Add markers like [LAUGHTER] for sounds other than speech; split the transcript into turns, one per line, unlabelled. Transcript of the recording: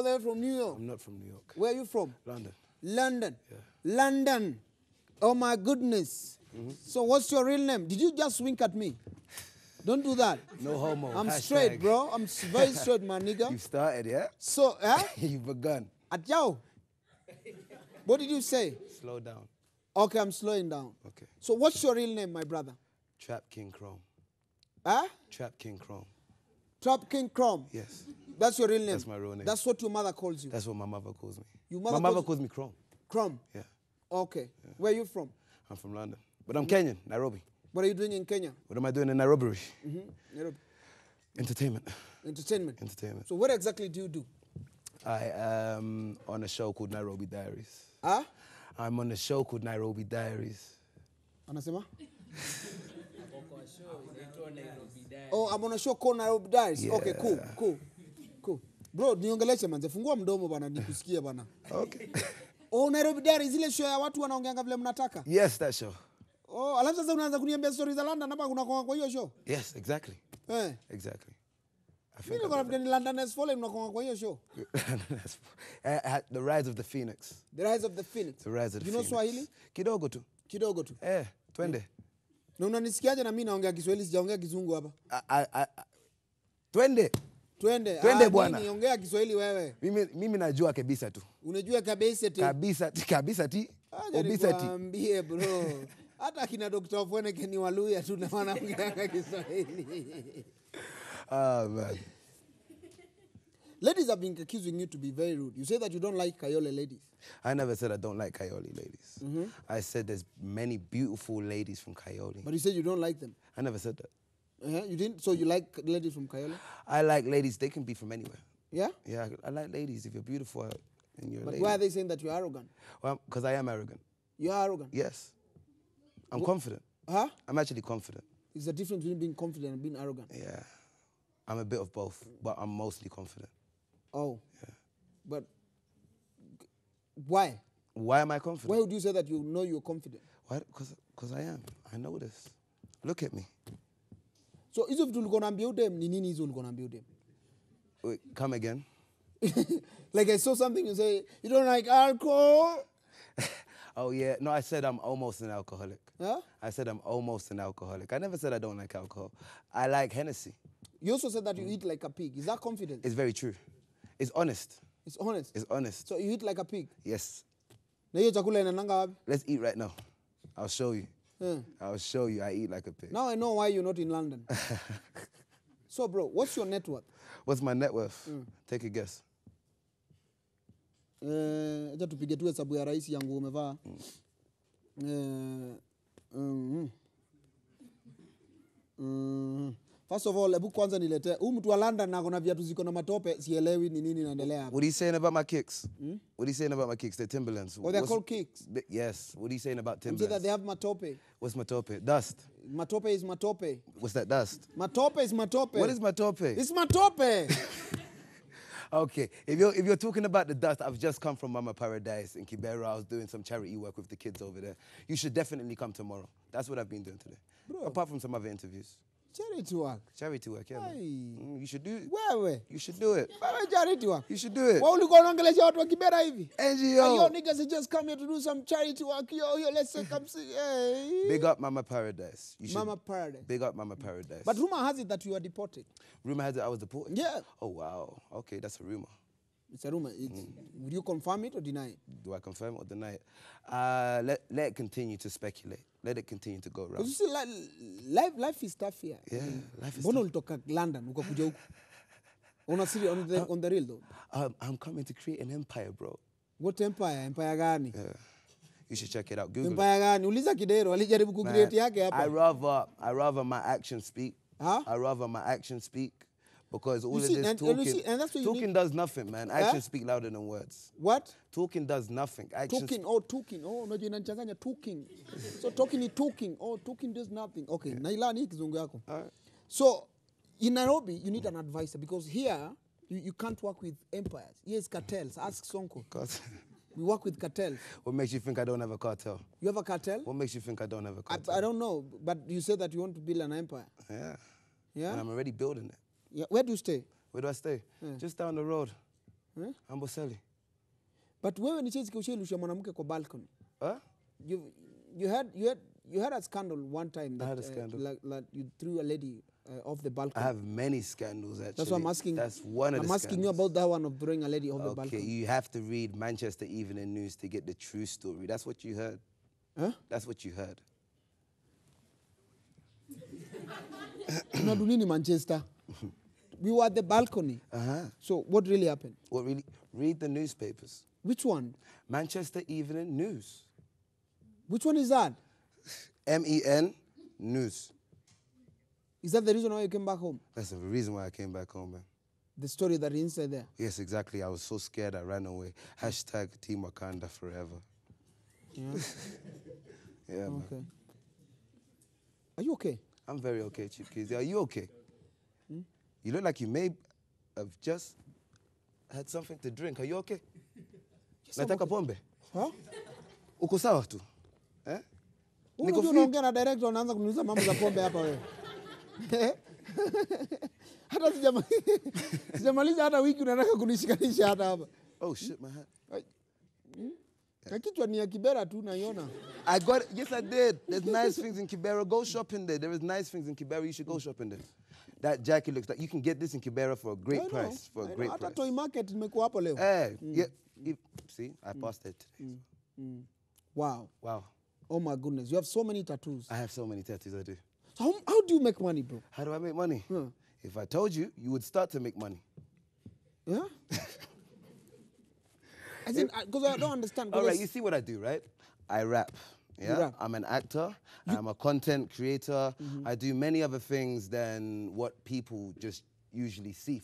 All the way from New York? I'm not from New York. Where are you from? London. London. Yeah. London. Oh my goodness. Mm -hmm. So what's your real name? Did you just wink at me? Don't do that. No homo. I'm Hashtag. straight, bro. I'm very straight, my
nigga. [LAUGHS] You started, yeah?
So, yeah. [LAUGHS] you begun. At yo. What did you say? Slow down. Okay, I'm slowing down. Okay. So what's your real name, my brother?
Trap King Chrome. Huh? Trap King Chrome. Trap King Crom. Yes. That's your real name. That's my real name. That's what your mother calls you. That's what my mother calls me. Your mother my calls mother calls me Crom. Crom. Yeah. Okay. Yeah. Where are you from? I'm from London, but I'm Kenyan, Nairobi. What are you doing in Kenya? What am I doing in Nairobi? Mm
-hmm. Nairobi.
Entertainment. Entertainment. Entertainment. So what exactly do you do? I am on a show called Nairobi Diaries. Ah? Huh? I'm on a show called Nairobi Diaries. anasema
oh, I'm on a show called Nairobi Diaries. Yeah. Okay, cool, cool, cool. Bro, niongeleshe manze, fungua mdomo bana, nikusikie bana. Okay. Oh, Nairobi Diaries, zile show ya watu wanaongeanga vile
mnataka. Yes, that show.
Oh, alafu sasa unaanza kuniambia stories za London hapa kuna kwa hiyo show?
Yes, exactly. Eh. Exactly. Mimi niko nafikiri
London has fallen unakonga kwa hiyo show.
[LAUGHS] Eh, eh, the Rise of the Phoenix.
The Rise of the Phoenix.
The Rise of the Phoenix. You Swahili?
Kidogo tu. Kidogo tu. Eh twende. Na unanisikiaje? Na mimi naongea Kiswahili, sijaongea kizungu hapa. Twende twende, twende ah, bwana, niongea
Kiswahili wewe. Mimi, mimi najua kabisa tu,
unajua kabisa ti
kabisa ti kabisa ti kabisa ti ambie bro
hata kina Dr. Fwene Keni Waluya tu na wanaongea Kiswahili
ah man
Ladies have been accusing you to be very rude. You say that you don't like Kayole ladies.
I never said I don't like Kayole ladies. Mm -hmm. I said there's many beautiful ladies from Kayole. But you said you don't like them. I never said that. Uh -huh. You didn't. So you like ladies from Kayole? I like ladies. They can be from anywhere. Yeah. Yeah. I like ladies. If you're beautiful uh, and you're. But why are they
saying that you're arrogant?
Well, because I am arrogant. You're arrogant. Yes.
I'm confident. Huh?
I'm actually confident.
It's the difference between being confident and being arrogant.
Yeah. I'm a bit of both, but I'm mostly confident.
Oh. Yeah. But why?
Why am I confident? Why
would you say that you know you're confident?
Why? Because I am. I know this. Look at me.
So hizo vitu ulikuwa unaambia udem ni nini hizo going to build
Wait, come again.
[LAUGHS] like I saw something you say you don't like alcohol.
[LAUGHS] oh yeah, no, I said I'm almost an alcoholic. Huh? I said I'm almost an alcoholic. I never said I don't like alcohol. I like Hennessy. You also said that you eat like a pig. Is that confident? It's very true. It's honest. It's honest. It's honest. So you eat like a pig. Yes. Na hiyo chakula inaendanga wapi? Let's eat right now. I'll show you. Yeah. I'll show you. I eat like a pig. Now I know why you're not in London. [LAUGHS] so bro, what's your net worth? What's my net worth? Mm. Take a guess.
Eh, acha tupige tu hesabu ya rais yangu umevaa. Mm. Eh, mm, mm. Mm. First of all, kwanza mtu wa London na viatu ziko na matope, sielewi ni nini inaendelea What
are you saying about my kicks? Hmm? What are you saying about my kicks? They're Timberlands. What oh, they're What's, called kicks. yes. What are you saying about You Timberlands? that they have matope. What's matope? Dust. Matope is matope. What's that dust? Matope is matope. What is matope? It's
matope. [LAUGHS]
Okay, if you're if you're talking about the dust, I've just come from Mama Paradise in Kibera. I was doing some charity work with the kids over there. You should definitely come tomorrow. That's what I've been doing today. Apart from some other interviews. Charity work. Charity work, yeah. Mm, you should do it. where? You should do it. Where charity work. You should do it. you
go unaongelesha watu work? Kibera hivi. NGO. And your niggas just come here to do some charity work. Yo, yo, let's say come see. Hey. Big
up Mama Paradise. You Mama Paradise. Big up Mama Paradise. But rumor has it that you were deported. Rumor has it I was deported? Yeah. Oh, wow. Okay, that's a rumor. It's a rumor. It's, mm. Would you confirm it or deny it? Do I confirm or deny it? Uh, let, let it continue to speculate. Let it continue to go around. You see, life, life is tough here. Yeah,
life is Bono tough. ulitoka London, ukakuja huku. On, a serious, on, the, uh, on the real though. Um, I'm coming to create an empire, bro. What empire? Empire gani? Yeah.
You should check it out. Google empire
gani? Uliza Kidero, alijaribu kucreate yake hapa. I
rather, I rather my actions speak. Huh? I rather my actions speak Because all you of this and, talking, and see, talking does nothing, man. Actions huh? speak louder than words. What? Talking does nothing. Actions talking,
oh, talking. Oh, unajua inanichanganya talking. so talking is talking. Oh, talking does nothing. Okay, yeah. nailani kizungu yako. So in Nairobi, you need an advisor because here you, you can't work with empires. Here's
cartels. Ask Sonko. We work with cartels. What makes you think I don't have a cartel? You have a cartel? What makes you think I don't have a cartel? I, I don't
know, but you said that you want to build an empire.
Yeah. Yeah. And I'm already building it. Yeah. Where do you stay? Where do I stay? Yeah. Just down the road. Yeah? Amboseli. But wewe ni chinzi kiushilusha mwanamke kwa balcony. Huh? You,
you had you had you had a scandal one time that, I had a scandal. Uh, like, like you threw a lady uh, off the balcony.
I have many scandals actually. That's what I'm asking. That's one of I'm asking scandals. you about that
one of throwing a lady off okay, the balcony. Okay,
you have to read Manchester Evening News to get the true story. That's what you heard. Huh? That's what you heard.
[COUGHS] Unadunini Manchester. [LAUGHS] we were at the balcony. Uh-huh. So what really happened? What really?
Read the newspapers. Which one? Manchester Evening News. Which one is that? [LAUGHS] M E N News. Is that the reason why you came back home? That's the reason why I came back home, man.
The story that is inside
there. Yes, exactly. I was so scared I ran away. Hashtag Team Wakanda forever. Yeah. [LAUGHS] yeah. Man. Okay. Are you okay? I'm very okay, Chief Kizzy. Are you okay? Hmm? You look like you may have just had something to drink. Are you okay? Nataka pombe. Huh? Uko sawa tu? Eh? Niko free. Unaongea
na director unaanza kuniuliza mambo za pombe hapa
wewe. Eh?
[LAUGHS] hata [LAUGHS] sijamaliza hata wiki unataka kunishikanisha hata hapa.
Oh shit, my hat. Hmm? Yeah. ni ya Kibera tu naiona. I got it. Yes, I did. There's nice things in Kibera. Go shopping there. There is nice things in Kibera. You should go shopping there that jacket looks like. You can get this in Kibera for a great I price. for a great know. price. Toy Market imekuwa Eh, mm. yeah, see, I mm. passed it today. Mm. mm. Wow. Wow. Oh my goodness, you have so many tattoos. I have so many tattoos, I do. So how, how do you make money, bro? How do I make money? Huh. If I told you, you would start to make money. Yeah?
Because [LAUGHS] I, I don't understand. All right, you see
what I do, right? I rap. Yeah, yeah. I'm an actor. You... I'm a content creator. Mm -hmm. I do many other things than what people just usually see.